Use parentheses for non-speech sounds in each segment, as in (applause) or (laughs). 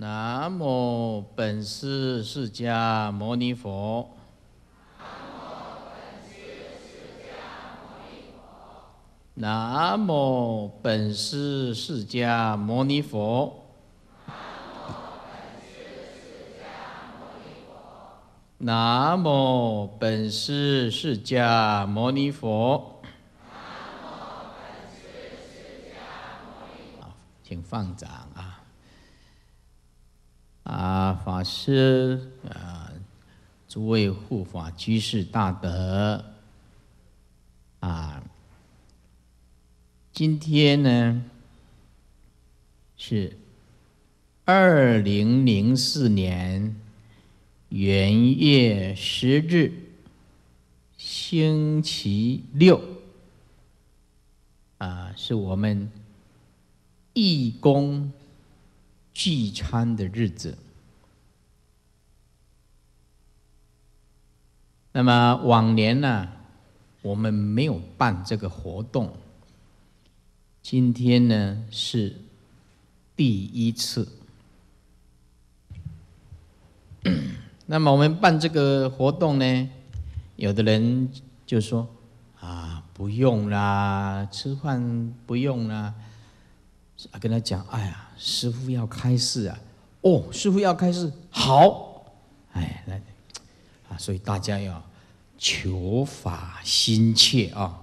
南无本师释迦牟尼佛。南无本师释迦牟尼佛。南无本师释迦牟尼佛。南无本师释迦牟尼佛。请放掌。啊，法师啊，诸位护法居士大德啊，今天呢是二零零四年元月十日，星期六啊，是我们义工聚餐的日子。那么往年呢，我们没有办这个活动。今天呢是第一次。(coughs) 那么我们办这个活动呢，有的人就说：“啊，不用啦，吃饭不用啦。”啊，跟他讲：“哎呀，师傅要开示啊！”哦，师傅要开示，好，哎，来，啊，所以大家要。求法心切啊，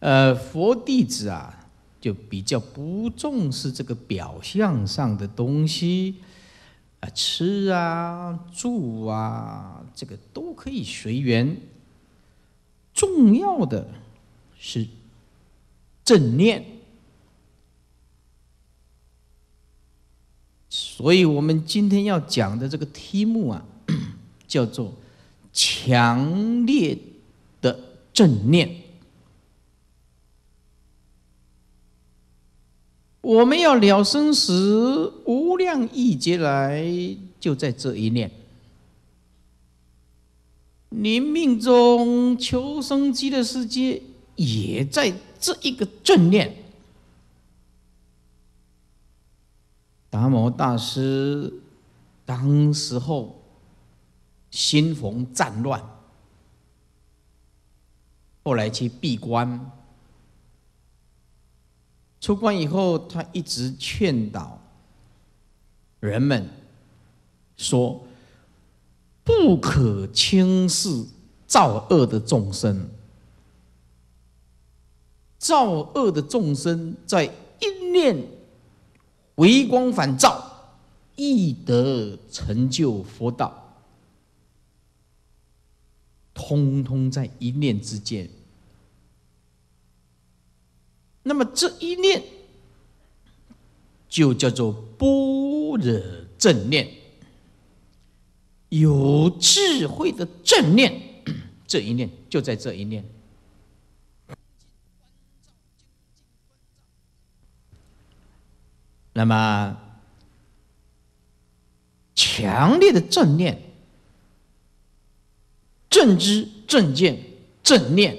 呃，佛弟子啊，就比较不重视这个表象上的东西，啊，吃啊、住啊，这个都可以随缘，重要的，是正念。所以我们今天要讲的这个题目啊，(coughs) 叫做。强烈的正念，我们要了生死、无量义劫来，就在这一念。您命中求生机的世界，也在这一个正念。达摩大师当时候。心逢战乱，后来去闭关，出关以后，他一直劝导人们说：不可轻视造恶的众生，造恶的众生在一念回光返照，易得成就佛道。通通在一念之间，那么这一念就叫做般若正念，有智慧的正念，(coughs) 这一念就在这一念。那么强烈的正念。正知、正见、正念，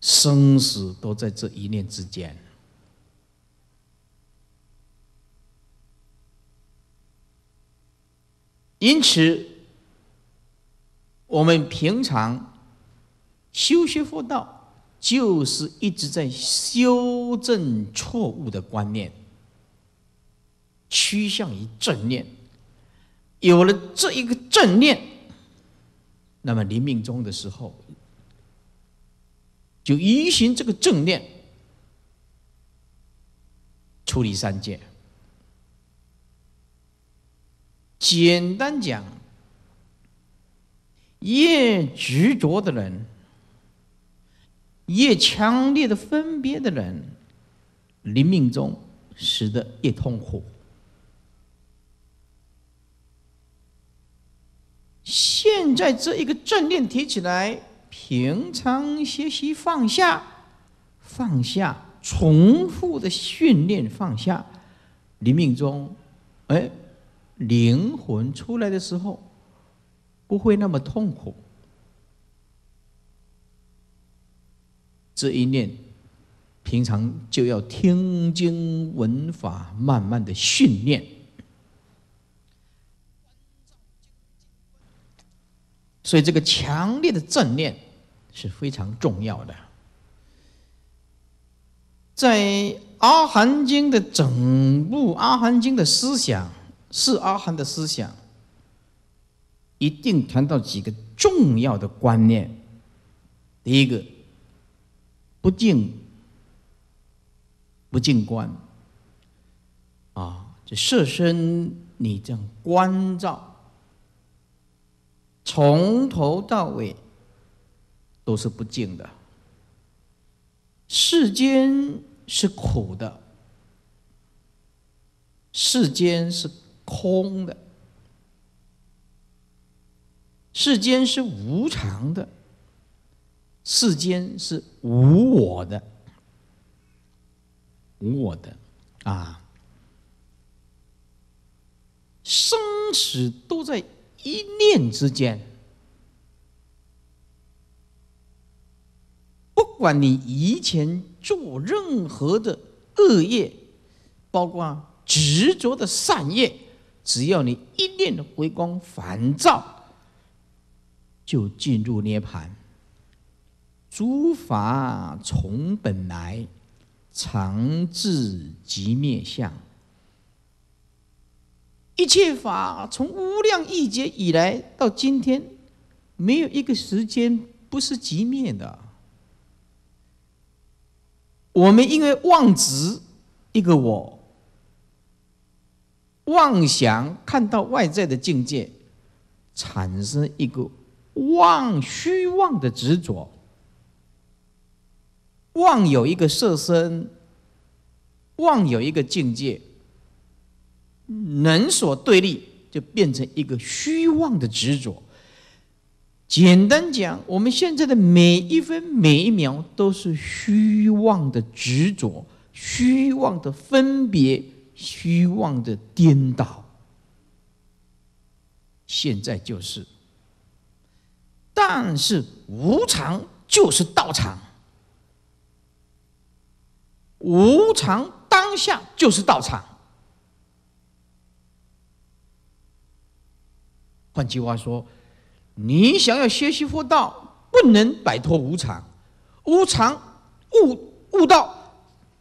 生死都在这一念之间。因此，我们平常修学佛道，就是一直在修正错误的观念，趋向于正念。有了这一个正念。那么临命终的时候，就依循这个正念处理三界。简单讲，越执着的人，越强烈的分别的人，临命终使得越痛苦。现在这一个正念提起来，平常学习放下，放下，重复的训练放下，临命中，哎，灵魂出来的时候不会那么痛苦。这一念，平常就要听经闻法，慢慢的训练。所以，这个强烈的正念是非常重要的。在《阿含经》的整部，《阿含经》的思想是阿含的思想，一定谈到几个重要的观念。第一个，不净，不净观，啊，就设身你这样观照。从头到尾都是不净的。世间是苦的，世间是空的，世间是无常的，世间是无我的，无我的，啊，生死都在。一念之间，不管你以前做任何的恶业，包括执着的善业，只要你一念回光返照，就进入涅盘。诸法从本来，常自即灭相。一切法从无量亿劫以来到今天，没有一个时间不是极灭的。我们因为妄执一个我，妄想看到外在的境界，产生一个妄虚妄的执着，妄有一个色身，妄有一个境界。能所对立，就变成一个虚妄的执着。简单讲，我们现在的每一分每一秒都是虚妄的执着、虚妄的分别、虚妄的颠倒。现在就是，但是无常就是道场，无常当下就是道场。换句话说，你想要学习佛道，不能摆脱无常。无常悟悟道，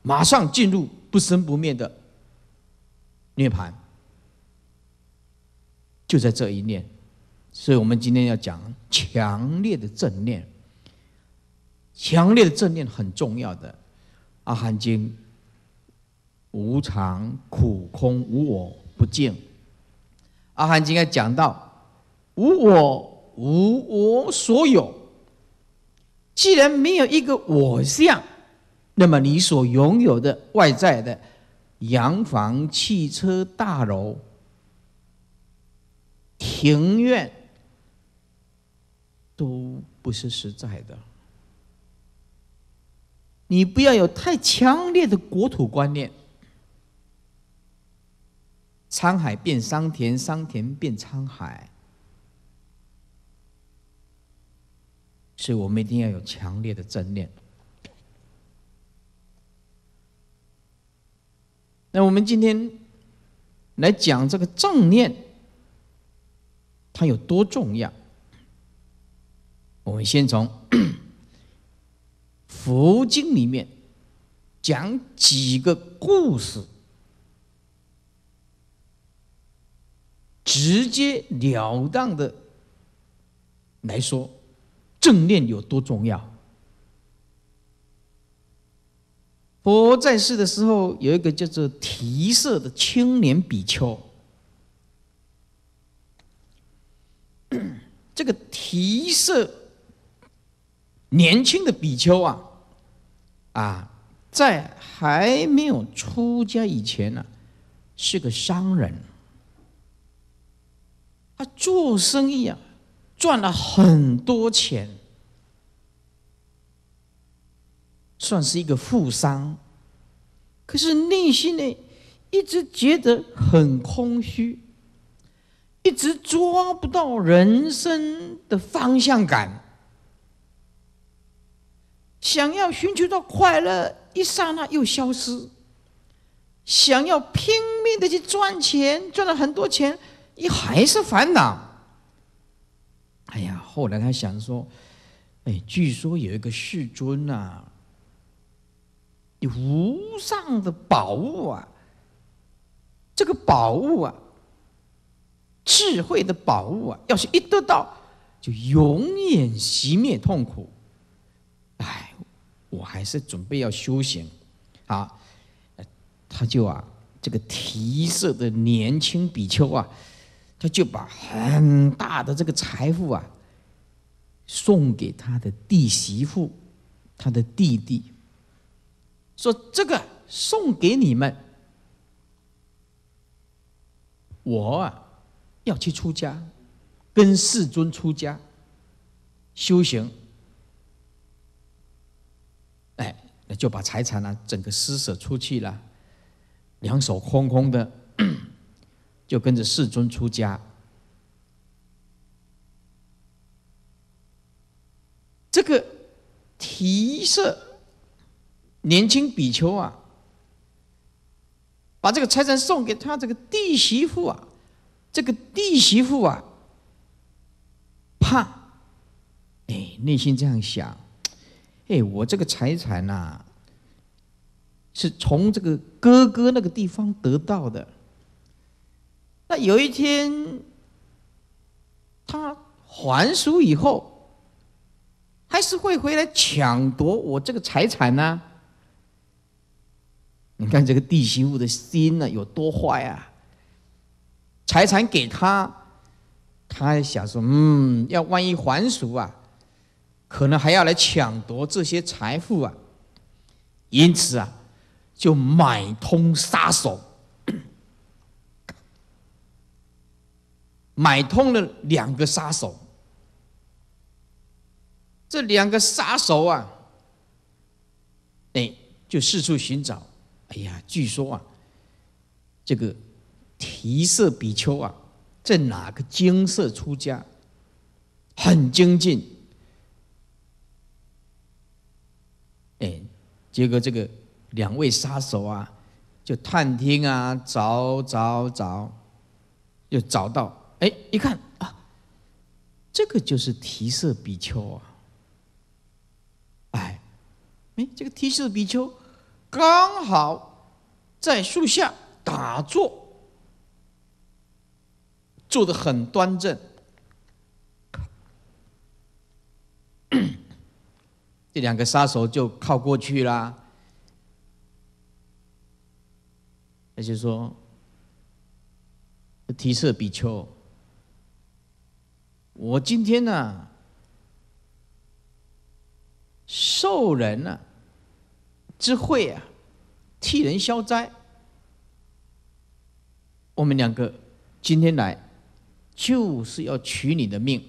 马上进入不生不灭的涅槃。就在这一念。所以我们今天要讲强烈的正念，强烈的正念很重要的。阿含经，无常、苦、空、无我、不净。阿含经该讲到。无我，无我所有。既然没有一个我相，那么你所拥有的外在的洋房、汽车、大楼、庭院，都不是实在的。你不要有太强烈的国土观念。沧海变桑田，桑田变沧海。所以我们一定要有强烈的正念。那我们今天来讲这个正念，它有多重要？我们先从 (coughs) 佛经里面讲几个故事，直截了当的来说。正念有多重要？佛在世的时候，有一个叫做提色的青年比丘，(coughs) 这个提色年轻的比丘啊，啊，在还没有出家以前呢，是个商人，他做生意啊。赚了很多钱，算是一个富商，可是内心呢，一直觉得很空虚，一直抓不到人生的方向感，想要寻求到快乐，一刹那又消失，想要拼命的去赚钱，赚了很多钱，也还是烦恼。后来他想说：“哎，据说有一个世尊呐，有无上的宝物啊，这个宝物啊，智慧的宝物啊，要是一得到，就永远熄灭痛苦。哎，我还是准备要修行啊。”他就啊，这个提色的年轻比丘啊，他就把很大的这个财富啊。送给他的弟媳妇，他的弟弟，说：“这个送给你们，我要去出家，跟世尊出家修行。”哎，那就把财产呢，整个施舍出去了，两手空空的，就跟着世尊出家。这个提色年轻比丘啊，把这个财产送给他这个弟媳妇啊，这个弟媳妇啊，怕，哎，内心这样想，哎，我这个财产呐，是从这个哥哥那个地方得到的。那有一天，他还俗以后。还是会回来抢夺我这个财产呢？你看这个弟媳妇的心呢有多坏啊！财产给他，他还想说：嗯，要万一还俗啊，可能还要来抢夺这些财富啊。因此啊，就买通杀手，买通了两个杀手。这两个杀手啊，哎，就四处寻找。哎呀，据说啊，这个提色比丘啊，在哪个精舍出家，很精进。哎，结果这个两位杀手啊，就探听啊，找找找，又找到。哎，一看啊，这个就是提色比丘啊。哎，这个提舍比丘刚好在树下打坐，坐得很端正。(coughs) 这两个杀手就靠过去啦，他就说提色比丘，我今天呢受人呢。智慧啊，替人消灾。我们两个今天来，就是要取你的命。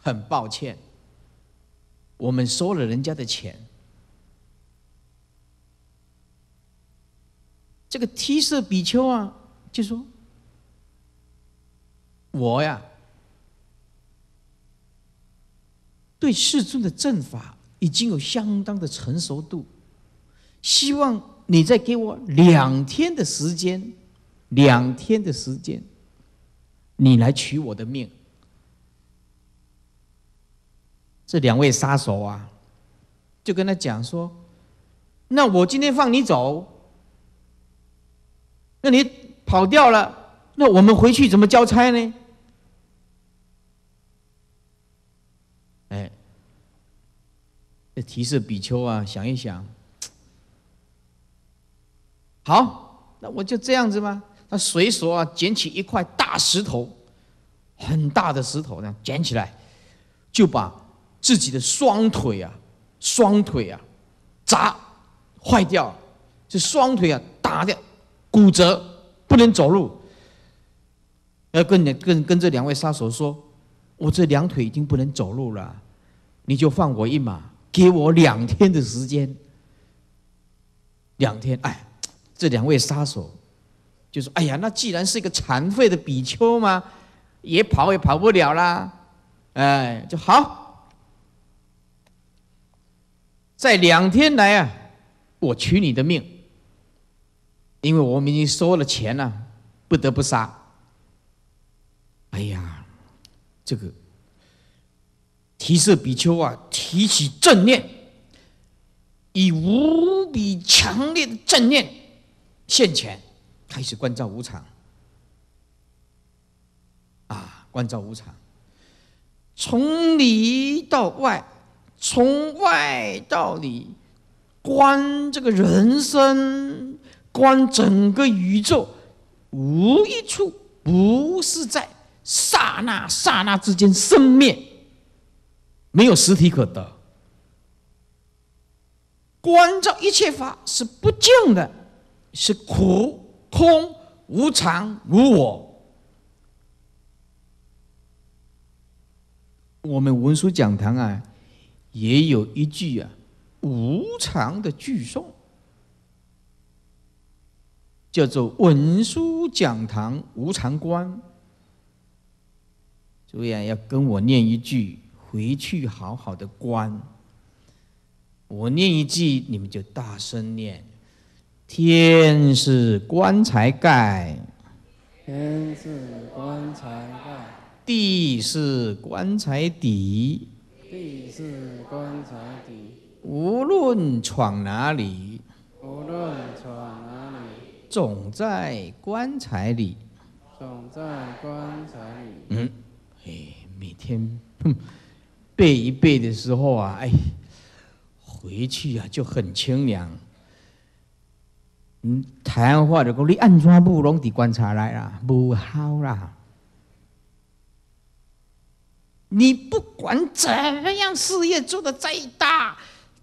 很抱歉，我们收了人家的钱。这个提舍比丘啊，就说：“我呀，对世尊的阵法已经有相当的成熟度。”希望你再给我两天的时间，两天的时间，你来取我的命。这两位杀手啊，就跟他讲说：“那我今天放你走，那你跑掉了，那我们回去怎么交差呢？”哎，提示比丘啊，想一想。好，那我就这样子吗？他随手啊捡起一块大石头，很大的石头呢，捡起来，就把自己的双腿啊、双腿啊砸坏掉这双腿啊打掉骨折，不能走路。要跟你跟跟这两位杀手说，我这两腿已经不能走路了，你就放我一马，给我两天的时间，两天哎。这两位杀手就说：“哎呀，那既然是一个残废的比丘嘛，也跑也跑不了啦！哎，就好，在两天来啊，我取你的命，因为我们已经收了钱了，不得不杀。哎呀，这个提示比丘啊，提起正念，以无比强烈的正念。”现前开始观照无常，啊，观照无常，从里到外，从外到里，观这个人生，观整个宇宙，无一处不是在刹那刹那之间生灭，没有实体可得，观照一切法是不净的。是苦空无常无我。我们文殊讲堂啊，也有一句啊，无常的句诵，叫做“文殊讲堂无常观”。主演要跟我念一句，回去好好的观。我念一句，你们就大声念。天是棺材盖，天是棺材盖；地是棺材底，地是棺材底。无论闯哪里，无论闯哪里，总在棺材里，总在棺材里。嗯，哎，每天哼，背一背的时候啊，哎，回去啊就很清凉。嗯，台湾话的讲，你按中不容底观察来啦，不好啦！你不管怎么样，事业做的再大，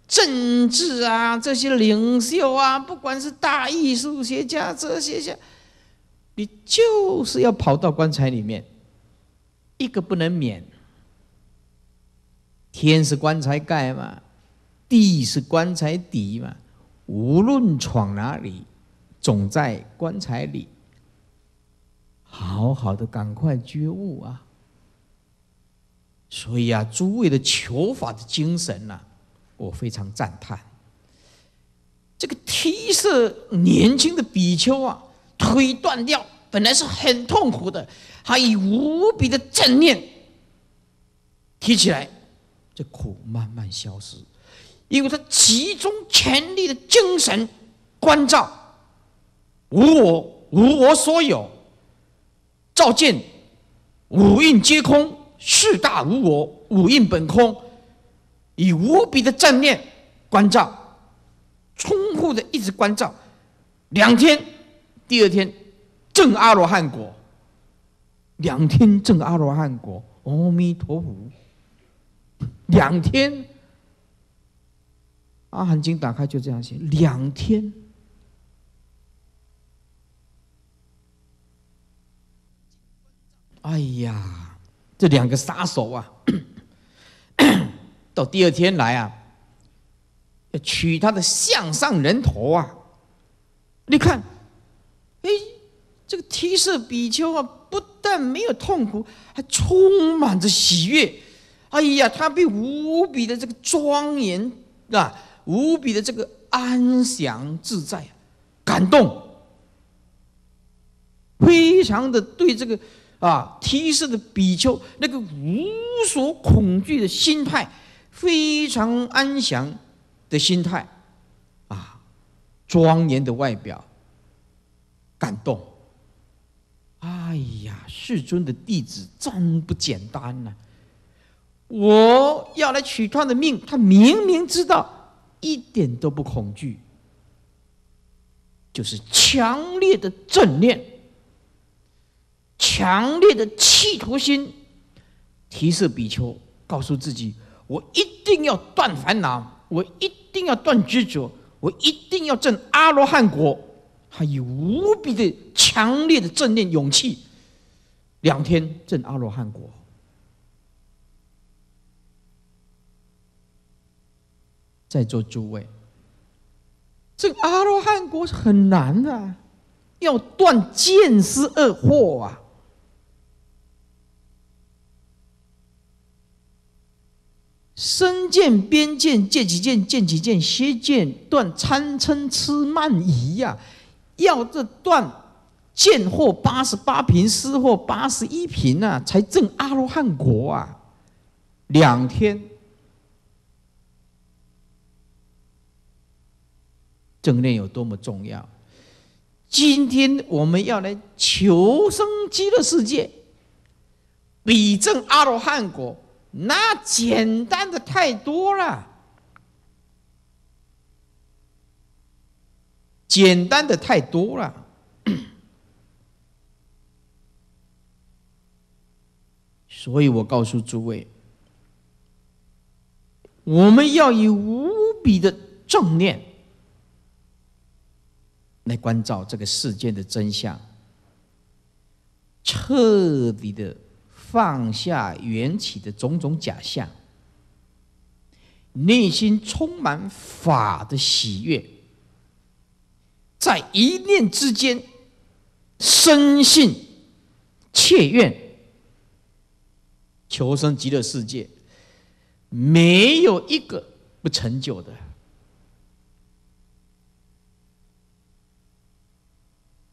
政治啊，这些领袖啊，不管是大艺术学家这些些，你就是要跑到棺材里面，一个不能免。天是棺材盖嘛，地是棺材底嘛。无论闯哪里，总在棺材里，好好的赶快觉悟啊！所以啊，诸位的求法的精神呢，我非常赞叹。这个提色年轻的比丘啊，腿断掉本来是很痛苦的，还以无比的正念提起来，这苦慢慢消失。因为他集中全力的精神关照，无我无我所有，照见五蕴皆空，四大无我，五蕴本空，以无比的正念关照，重复的一直关照，两天，第二天正阿罗汉果，两天正阿罗汉果，阿弥陀佛，两天。阿含经打开就这样写，两天。哎呀，这两个杀手啊，(coughs) 到第二天来啊，要取他的项上人头啊！你看，哎，这个提色比丘啊，不但没有痛苦，还充满着喜悦。哎呀，他被无比的这个庄严啊！无比的这个安详自在，感动，非常的对这个啊，提示的比丘那个无所恐惧的心态，非常安详的心态，啊，庄严的外表，感动，哎呀，世尊的弟子真不简单呐！我要来取他的命，他明明知道。一点都不恐惧，就是强烈的正念，强烈的企图心，提示比丘告诉自己：我一定要断烦恼，我一定要断执着，我一定要证阿罗汉果。他以无比的强烈的正念勇气，两天证阿罗汉果。在座诸位，这个阿罗汉国是很难的，要断见思恶惑啊，身见、边见、见取见、见取见、邪见，断贪嗔痴慢疑呀，要这断见或八十八品思惑八十一品啊，才证阿罗汉国啊，两天。正念有多么重要？今天我们要来求生机的世界，比证阿罗汉果，那简单的太多了，简单的太多了。(coughs) 所以我告诉诸位，我们要以无比的正念。来关照这个世界的真相，彻底的放下缘起的种种假象，内心充满法的喜悦，在一念之间，深信切愿求生极乐世界，没有一个不成就的。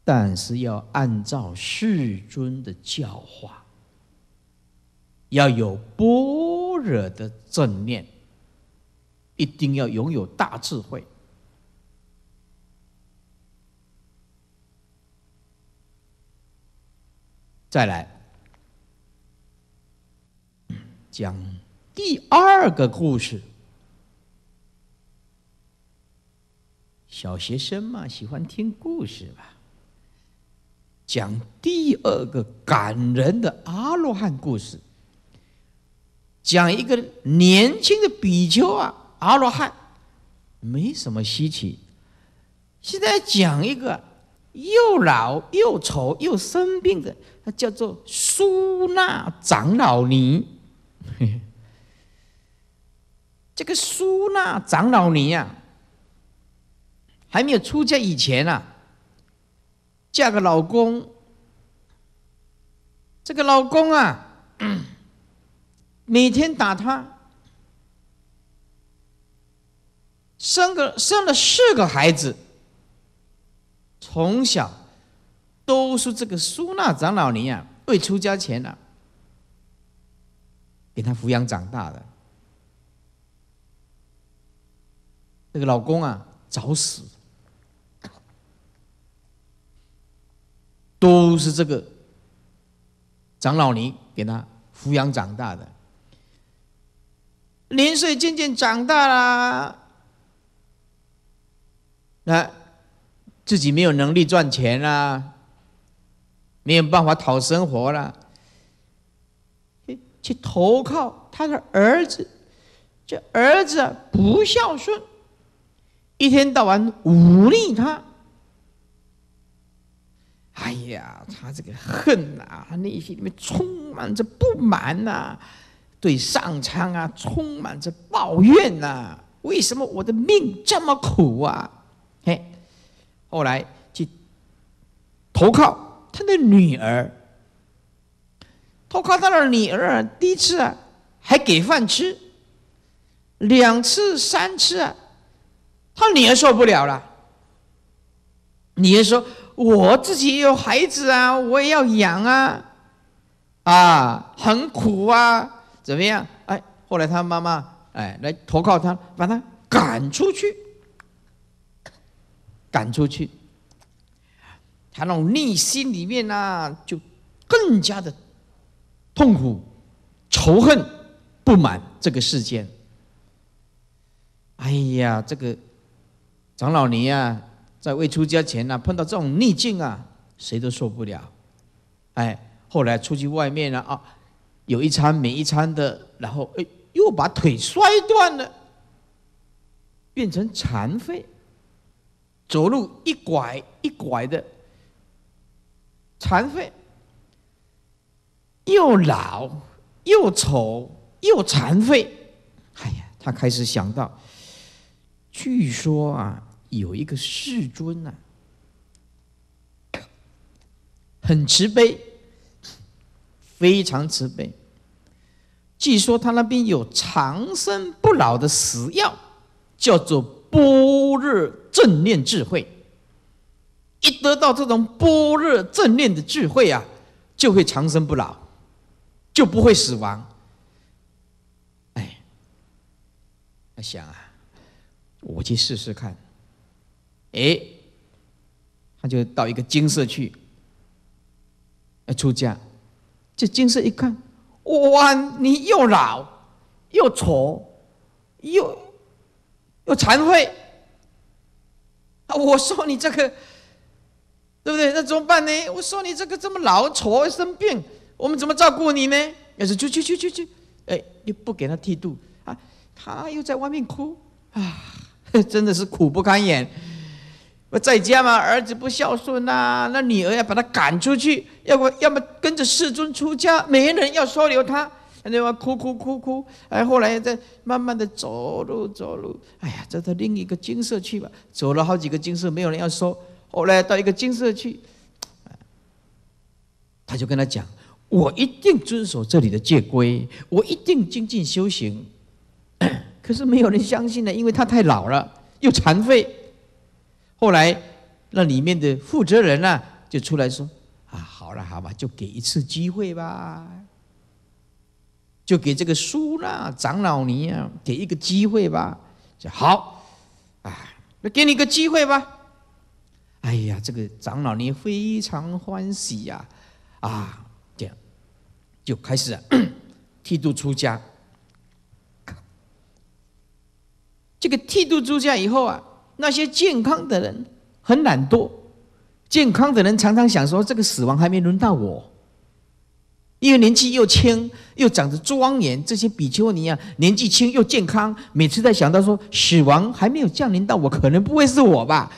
但是要按照世尊的教化，要有般若的正念，一定要拥有大智慧。再来讲第二个故事。小学生嘛，喜欢听故事吧。讲第二个感人的阿罗汉故事，讲一个年轻的比丘啊，阿罗汉，没什么稀奇。现在讲一个又老又丑又生病的，他叫做苏娜长老尼。(laughs) 这个苏娜长老尼啊，还没有出家以前呢。嫁个老公，这个老公啊，(coughs) 每天打她，生个生了四个孩子，从小都是这个苏纳长老尼啊，未出家前呢，给他抚养长大的。这个老公啊，早死。都是这个长老尼给他抚养长大的，年岁渐渐长大啦，那自己没有能力赚钱啦，没有办法讨生活啦、去去投靠他的儿子，这儿子不孝顺，一天到晚忤逆他。哎呀，他这个恨呐，内心里面充满着不满呐，对上苍啊充满着抱怨呐。为什么我的命这么苦啊？嘿，后来去投靠他的女儿，投靠他的女儿，第一次啊还给饭吃，两次三次啊，他女儿受不了了，女儿说。我自己也有孩子啊，我也要养啊，啊，很苦啊，怎么样？哎，后来他妈妈哎来投靠他，把他赶出去，赶出去，他那种内心里面呢，就更加的痛苦、仇恨、不满这个世间。哎呀，这个长老尼啊！在未出家前呢，碰到这种逆境啊，谁都受不了。哎，后来出去外面了啊，有一餐没一餐的，然后哎，又把腿摔断了，变成残废，走路一拐一拐的，残废，又老又丑又残废，哎呀，他开始想到，据说啊。有一个世尊呐，很慈悲，非常慈悲。据说他那边有长生不老的食药，叫做般若正念智慧。一得到这种般若正念的智慧啊，就会长生不老，就不会死亡。哎，我想啊，我去试试看。哎，他就到一个金舍去，要出家。这金舍一看，哇，你又老又丑又又残废啊！我说你这个，对不对？那怎么办呢？我说你这个这么老丑生病，我们怎么照顾你呢？要是去去去去去，哎，又不给他剃度啊！他又在外面哭啊，真的是苦不堪言。不在家嘛，儿子不孝顺呐，那女儿要把他赶出去，要不要么跟着世尊出家，没人要收留他，那么哭哭哭哭，哎，后来在慢慢的走路走路，哎呀，走到另一个金色去吧，走了好几个金色，没有人要收，后来到一个金色去，他就跟他讲，我一定遵守这里的戒规，我一定精进修行，可是没有人相信呢，因为他太老了，又残废。后来，那里面的负责人呢，就出来说：“啊，好了，好吧，就给一次机会吧，就给这个苏那长老尼啊，给一个机会吧。”就好，啊，那给你个机会吧。哎呀，这个长老尼非常欢喜呀，啊，这样就开始 (clears throat) 剃度出家。这个剃度出家以后啊。那些健康的人很懒惰，健康的人常常想说：“这个死亡还没轮到我，因为年纪又轻又长得庄严。”这些比丘尼啊，年纪轻又健康，每次在想到说死亡还没有降临到我，可能不会是我吧？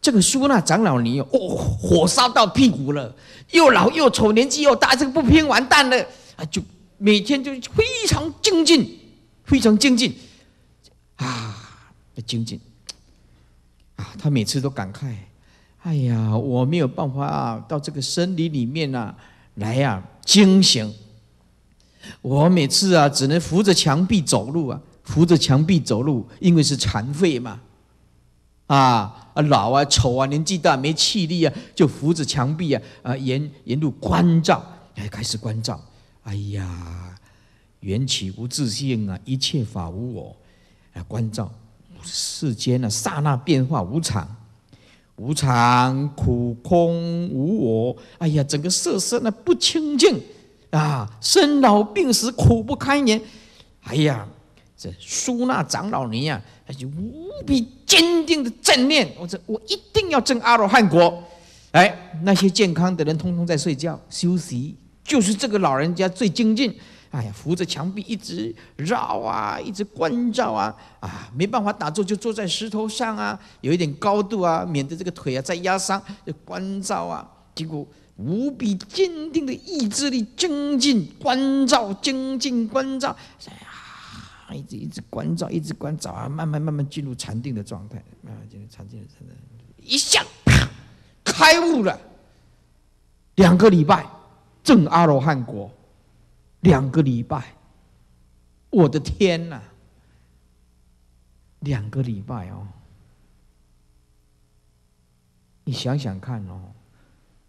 这个苏那长老尼哦，火烧到屁股了，又老又丑，年纪又大，这个不拼完蛋了啊！就每天就非常精进，非常精进啊，精进。他每次都感慨：“哎呀，我没有办法啊、到这个森林里面啊，来呀，惊醒！我每次啊，只能扶着墙壁走路啊，扶着墙壁走路，因为是残废嘛，啊啊，老啊，丑啊，年纪大，没气力啊，就扶着墙壁啊，啊，沿沿路关照，哎，开始关照。哎呀，缘起无自性啊，一切法无我啊，关照。”世间呢，刹那变化无常，无常苦空无我。哎呀，整个色身呢不清净啊，生老病死苦不堪言。哎呀，这苏娜长老尼啊，他就无比坚定的正念，我这我一定要证阿罗汉果。哎，那些健康的人通通在睡觉休息，就是这个老人家最精进。哎呀，扶着墙壁一直绕啊，一直关照啊，啊，没办法打坐，就坐在石头上啊，有一点高度啊，免得这个腿啊再压伤。关照啊，结果无比坚定的意志力，精进关照，精进关照，哎呀，一直一直关照，一直关照啊，慢慢慢慢进入禅定的状态，慢慢进入禅定的状态，一下啪开悟了，两个礼拜正阿罗汉果。两个礼拜，我的天呐！两个礼拜哦，你想想看哦，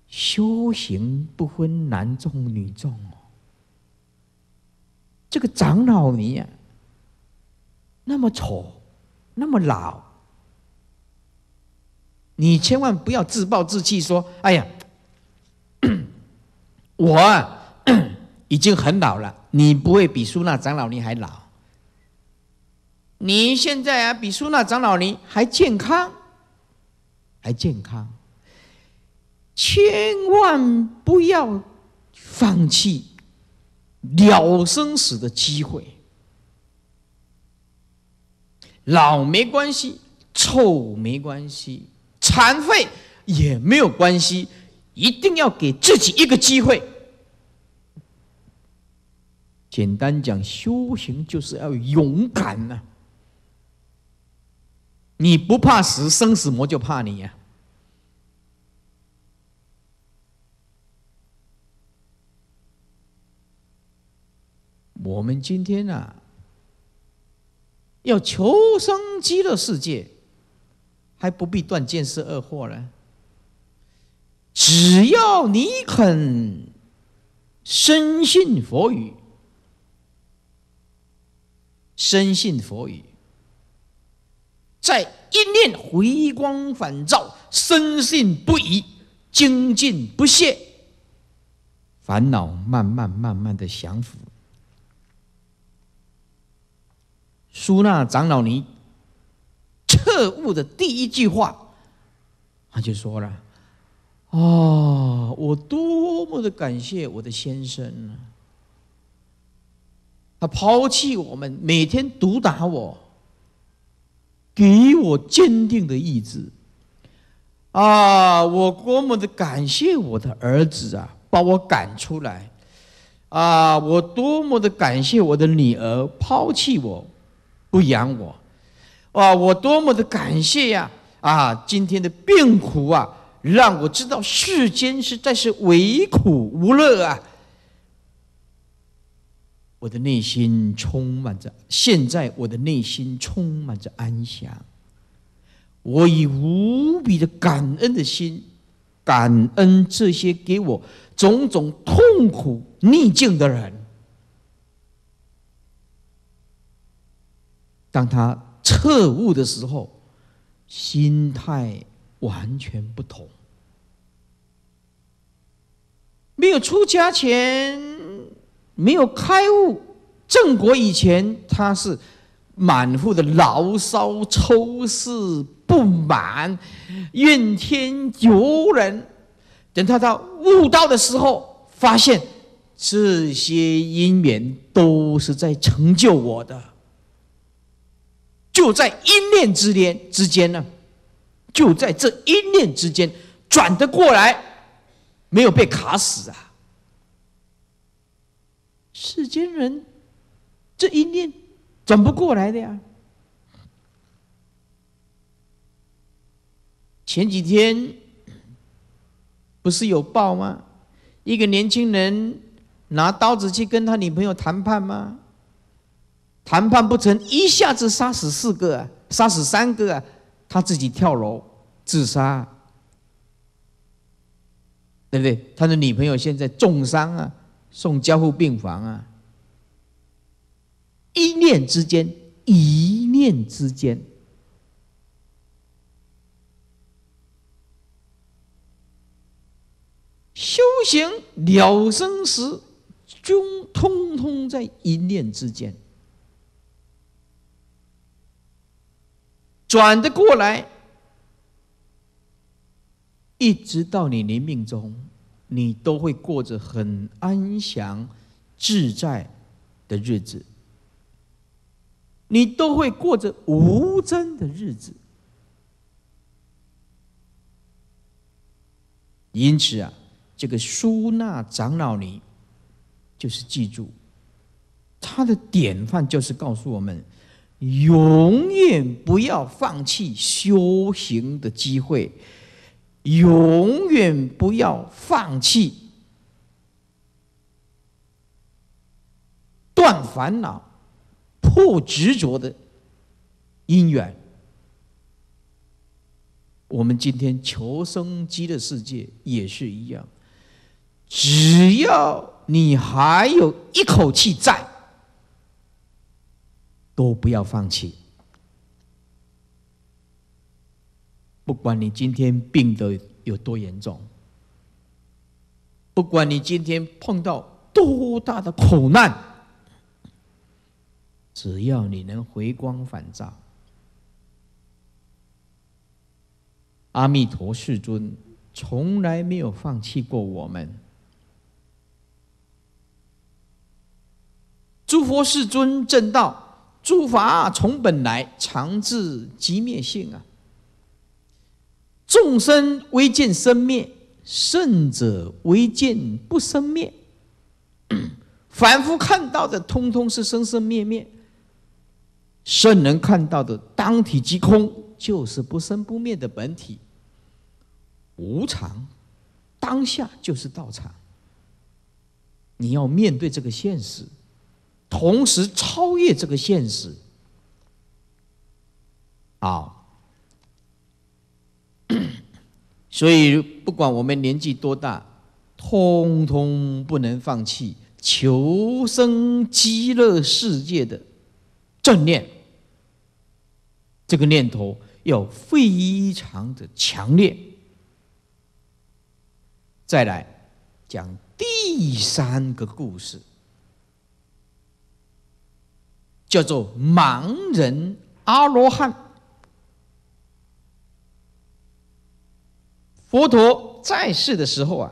修行不分男众女众哦，这个长老尼啊，那么丑，那么老，你千万不要自暴自弃，说哎呀，(coughs) 我。啊。已经很老了，你不会比苏纳长老你还老。你现在啊，比苏纳长老你还健康，还健康。千万不要放弃了生死的机会。老没关系，臭没关系，残废也没有关系，一定要给自己一个机会。简单讲，修行就是要勇敢呐！你不怕死，生死魔就怕你呀！我们今天啊，要求生极乐世界，还不必断见思恶货呢。只要你肯深信佛语。深信佛语，在一念回光返照，深信不疑，精进不懈，烦恼慢慢慢慢的降服。苏纳长老尼彻悟的第一句话，他就说了：“哦，我多么的感谢我的先生呢！”他抛弃我们，每天毒打我，给我坚定的意志。啊，我多么的感谢我的儿子啊，把我赶出来。啊，我多么的感谢我的女儿抛弃我，不养我。啊，我多么的感谢呀！啊，今天的病苦啊，让我知道世间实在是唯苦无乐啊。我的内心充满着，现在我的内心充满着安详。我以无比的感恩的心，感恩这些给我种种痛苦逆境的人。当他彻悟的时候，心态完全不同。没有出家前。没有开悟，郑国以前他是满腹的牢骚、抽丝不满、怨天尤人。等他到悟道的时候，发现这些因缘都是在成就我的。就在一念之间之间呢，就在这一念之间转得过来，没有被卡死啊。世间人，这一念转不过来的呀。前几天不是有报吗？一个年轻人拿刀子去跟他女朋友谈判吗？谈判不成，一下子杀死四个，杀死三个，他自己跳楼自杀，对不对？他的女朋友现在重伤啊。送交付病房啊！一念之间，一念之间，修行了生时，均通通在一念之间，转得过来，一直到你临命中，你都会过着很安详、自在的日子，你都会过着无争的日子。因此啊，这个苏纳长老，你就是记住他的典范，就是告诉我们，永远不要放弃修行的机会。永远不要放弃断烦恼、破执着的因缘。我们今天求生机的世界也是一样，只要你还有一口气在，都不要放弃。不管你今天病得有多严重，不管你今天碰到多大的苦难，只要你能回光返照，阿弥陀世尊从来没有放弃过我们。诸佛世尊正道，诸法从本来常自即灭性啊。众生微见生灭，圣者微见不生灭。(coughs) 凡夫看到的，通通是生生灭灭；圣人看到的，当体即空，就是不生不灭的本体。无常，当下就是道场。你要面对这个现实，同时超越这个现实，啊。所以，不管我们年纪多大，通通不能放弃求生极乐世界的正念。这个念头要非常的强烈。再来，讲第三个故事，叫做盲人阿罗汉。佛陀在世的时候啊，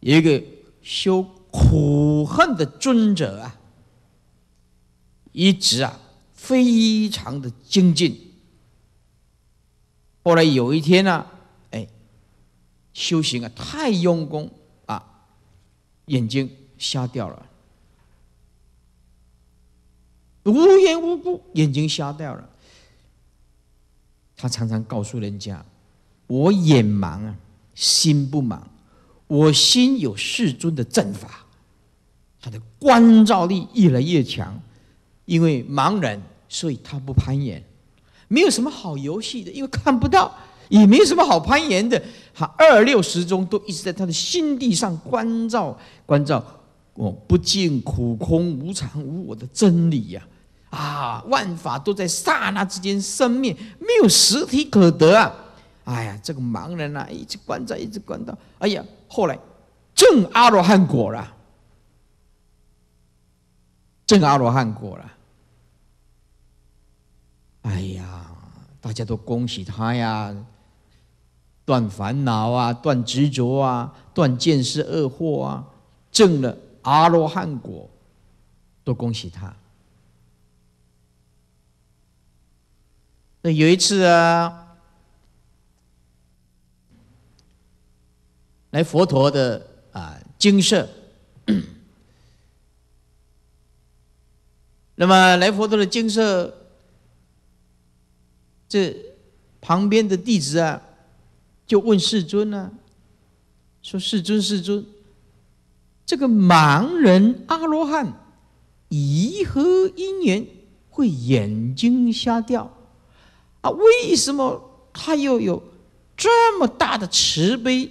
有一个修苦恨的尊者啊，一直啊非常的精进。后来有一天呢，哎，修行啊太用功啊，眼睛瞎掉了，无缘无故眼睛瞎掉了。他常常告诉人家。我眼盲啊，心不盲。我心有世尊的正法，他的观照力越来越强。因为盲人，所以他不攀岩，没有什么好游戏的，因为看不到，也没有什么好攀岩的。他二六十中都一直在他的心地上关照，关照我不见苦空无常无我的真理呀！啊，万法都在刹那之间生灭，没有实体可得啊！哎呀，这个盲人啊，一直观察，一直观察。哎呀，后来正阿罗汉果了，正阿罗汉果了。哎呀，大家都恭喜他呀，断烦恼啊，断执着啊，断见识恶惑啊，正了阿罗汉果，都恭喜他。那有一次啊。来佛陀的啊精舍。(coughs) 那么来佛陀的精舍，这旁边的弟子啊，就问世尊啊，说：“世尊世尊，这个盲人阿罗汉，颐和姻缘会眼睛瞎掉啊？为什么他又有这么大的慈悲？”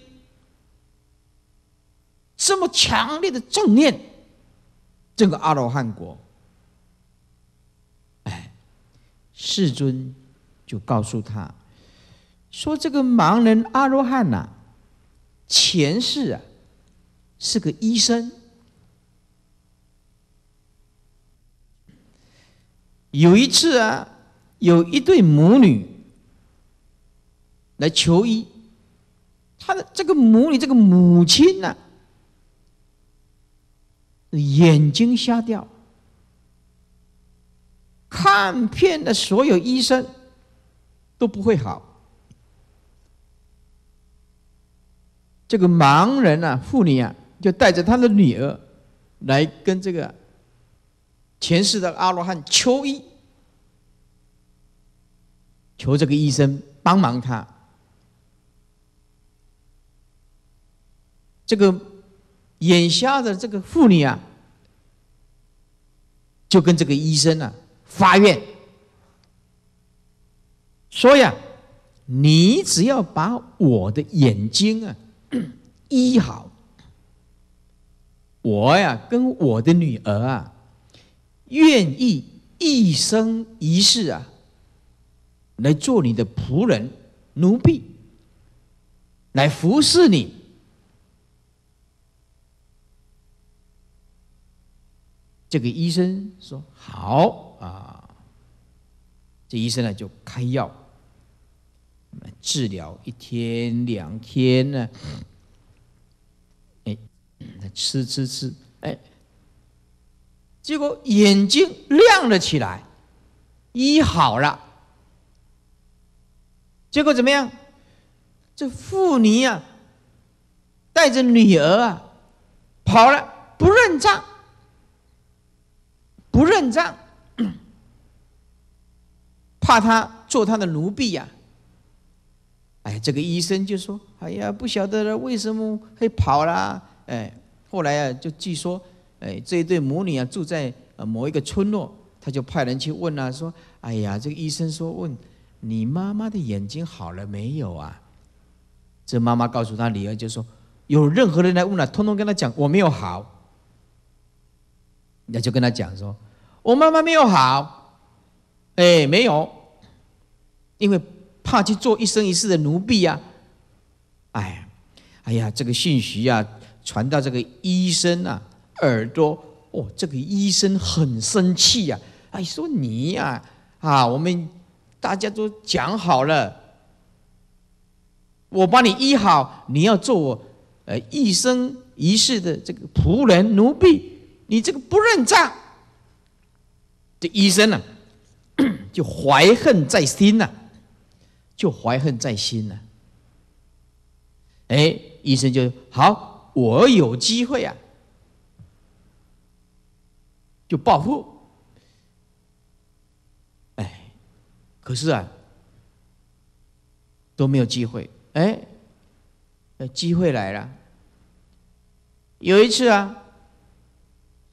这么强烈的正念，这个阿罗汉国，哎，世尊就告诉他，说这个盲人阿罗汉呐，前世啊是个医生，有一次啊，有一对母女来求医，他的这个母女，这个母亲呢。眼睛瞎掉，看遍的所有医生都不会好。这个盲人啊，妇女啊，就带着他的女儿来跟这个前世的阿罗汉求医，求这个医生帮忙他。这个。眼瞎的这个妇女啊，就跟这个医生呢发愿说呀：“你只要把我的眼睛啊 (coughs) 医好，我呀跟我的女儿啊，愿意一生一世啊来做你的仆人奴婢，来服侍你。”这个医生说：“好啊，这医生呢就开药，治疗一天两天呢，哎，吃吃吃，哎，结果眼睛亮了起来，医好了。结果怎么样？这妇女啊，带着女儿啊跑了，不认账。”不认账，(coughs) 怕他做他的奴婢呀。哎，这个医生就说：“哎呀，不晓得了，为什么会跑啦？”哎，后来啊，就据说，哎，这一对母女啊，住在呃某一个村落，他就派人去问啊，说：“哎呀，这个医生说问你妈妈的眼睛好了没有啊？”这妈妈告诉他女儿就说：“有任何人来问了，通通跟他讲，我没有好。”那就跟他讲说：“我妈妈没有好，哎，没有，因为怕去做一生一世的奴婢呀。”哎，哎呀，这个信息啊，传到这个医生啊耳朵，哦，这个医生很生气呀！哎，说你呀，啊，我们大家都讲好了，我把你医好，你要做我呃一生一世的这个仆人奴婢。”你这个不认账，这医生呢 (coughs) 就怀恨在心呐，就怀恨在心呐。哎，医生就好，我有机会啊，就报复。哎，可是啊都没有机会。哎，机会来了，有一次啊。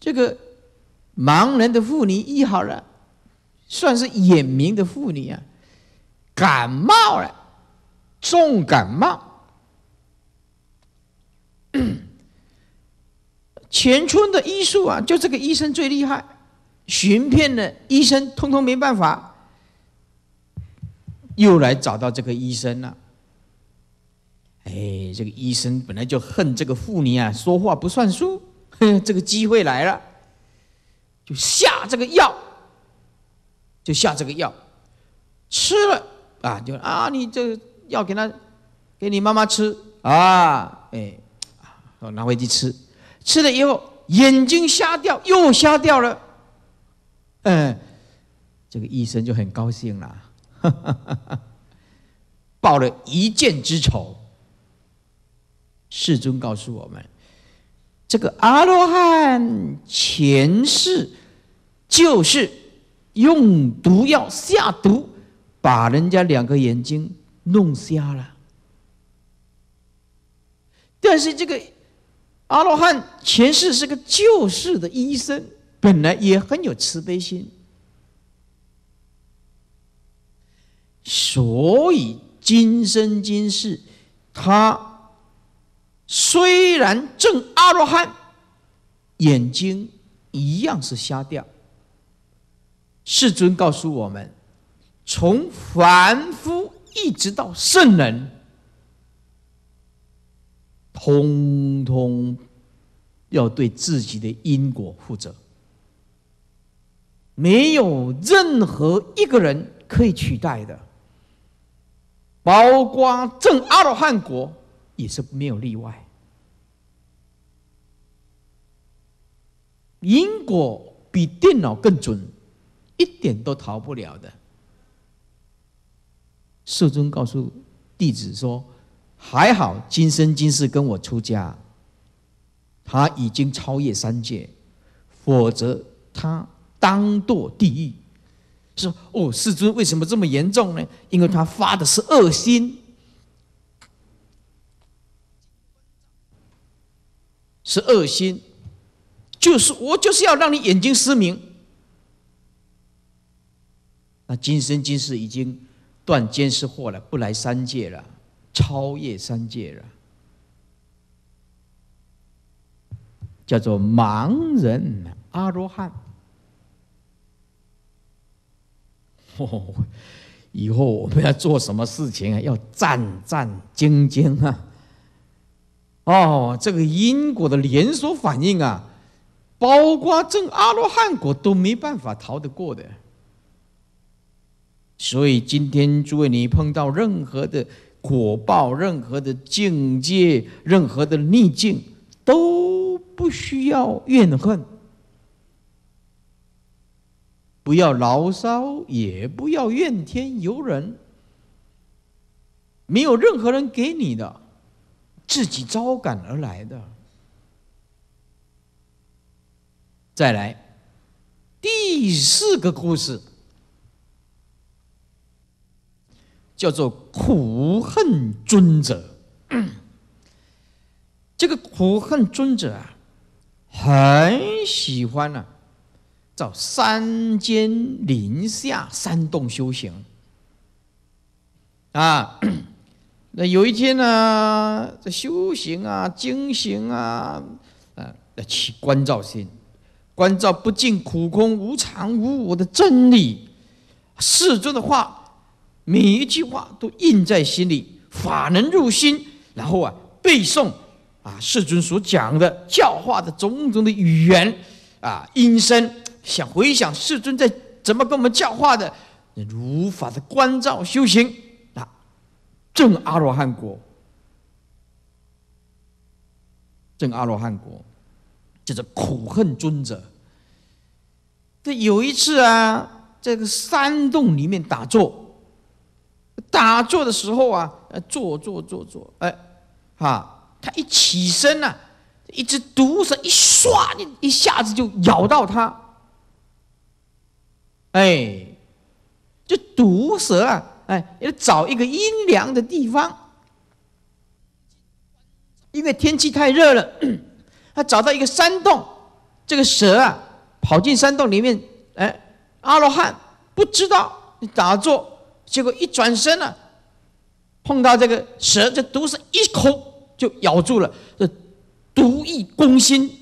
这个盲人的妇女医好了，算是眼明的妇女啊。感冒了，重感冒。(coughs) 全村的医术啊，就这个医生最厉害，寻遍了医生通通没办法。又来找到这个医生了。哎，这个医生本来就恨这个妇女啊，说话不算数。(laughs) 这个机会来了，就下这个药，就下这个药，吃了啊，就啊，你这个药给他，给你妈妈吃啊，哎，拿回去吃，吃了以后眼睛瞎掉，又瞎掉了，嗯，这个医生就很高兴了，报 (laughs) 了一箭之仇。世尊告诉我们。这个阿罗汉前世就是用毒药下毒，把人家两个眼睛弄瞎了。但是这个阿罗汉前世是个救世的医生，本来也很有慈悲心，所以今生今世他。虽然正阿罗汉，眼睛一样是瞎掉。世尊告诉我们，从凡夫一直到圣人，通通要对自己的因果负责，没有任何一个人可以取代的，包括正阿罗汉国。也是没有例外，因果比电脑更准，一点都逃不了的。世尊告诉弟子说：“还好今生今世跟我出家，他已经超越三界，否则他当堕地狱。”说：“哦，世尊为什么这么严重呢？因为他发的是恶心。是恶心，就是我就是要让你眼睛失明。那今生今世已经断见视惑了，不来三界了，超越三界了，叫做盲人阿罗汉。哦，以后我们要做什么事情啊？要战战兢兢啊！哦，这个因果的连锁反应啊，包括正阿罗汉果都没办法逃得过的。所以今天诸位，你碰到任何的果报、任何的境界、任何的逆境，都不需要怨恨，不要牢骚，也不要怨天尤人，没有任何人给你的。自己招感而来的。再来，第四个故事叫做苦恨尊者。(coughs) 这个苦恨尊者啊，很喜欢呢，找山间林下山洞修行，啊。那有一天呢，这修行啊，精行啊，啊，要起关照心，关照不尽苦空无常无我的真理，世尊的话，每一句话都印在心里，法能入心，然后啊，背诵啊，世尊所讲的教化的种种的语言，啊，音声，想回想世尊在怎么跟我们教化的，如法的关照修行。正阿罗汉国，正阿罗汉国，就是苦恨尊者。他有一次啊，在个山洞里面打坐，打坐的时候啊，坐坐坐坐，哎，哈，他一起身呢，一只毒蛇一唰，一下子就咬到他。哎，这毒蛇啊！哎，要找一个阴凉的地方，因为天气太热了。(clears throat) 他找到一个山洞，这个蛇啊，跑进山洞里面。哎，阿罗汉不知道你打坐，结果一转身呢，碰到这个蛇，这毒蛇一口就咬住了，这毒液攻心。